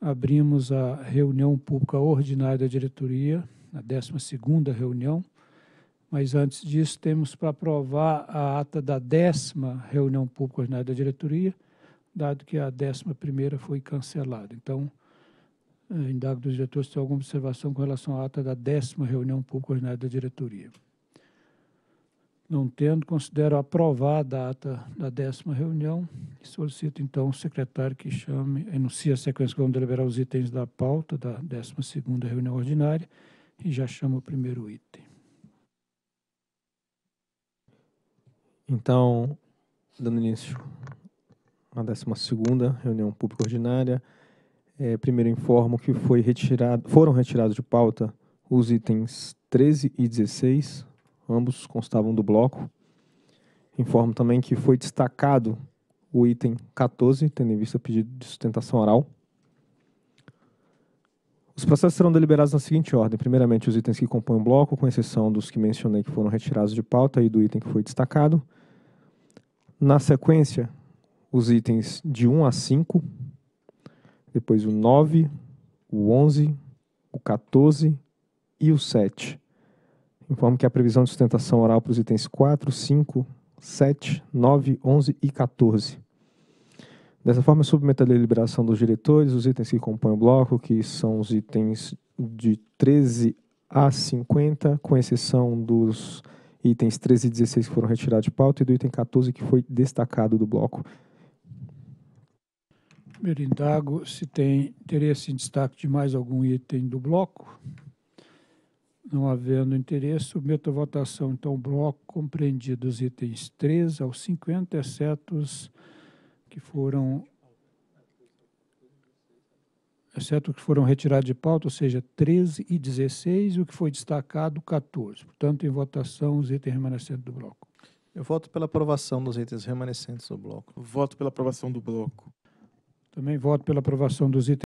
abrimos a reunião pública ordinária da diretoria, a 12 reunião, mas antes disso temos para aprovar a ata da décima reunião pública ordinária da diretoria, dado que a 11 foi cancelada. Então, indago eh, dos diretores se tem alguma observação com relação à ata da décima reunião pública ordinária da diretoria. Não tendo, considero aprovada a ata da décima reunião e solicito, então, o secretário que chame, enuncie a sequência vamos deliberar os itens da pauta da 12 segunda reunião ordinária e já chama o primeiro item. Então, dando início à 12 segunda reunião pública ordinária, é, primeiro informo que foi retirado, foram retirados de pauta os itens 13 e 16, ambos constavam do bloco. Informo também que foi destacado o item 14, tendo em vista o pedido de sustentação oral. Os processos serão deliberados na seguinte ordem: primeiramente, os itens que compõem o bloco, com exceção dos que mencionei que foram retirados de pauta e do item que foi destacado. Na sequência, os itens de 1 a 5, depois o 9, o 11, o 14 e o 7. Informo que a previsão de sustentação oral para os itens 4, 5, 7, 9, 11 e 14. Dessa forma, submeto a deliberação dos diretores os itens que compõem o bloco, que são os itens de 13 a 50, com exceção dos itens 13 e 16 que foram retirados de pauta e do item 14 que foi destacado do bloco. Primeiro indago se tem interesse em destaque de mais algum item do bloco. Não havendo interesse, submeto à votação, então, o bloco compreendido os itens 3 aos 50, exceto os que foram exceto que foram retirados de pauta, ou seja, 13 e 16, e o que foi destacado, 14. Portanto, em votação, os itens remanescentes do bloco. Eu voto pela aprovação dos itens remanescentes do bloco. Voto pela aprovação do bloco. Também voto pela aprovação dos itens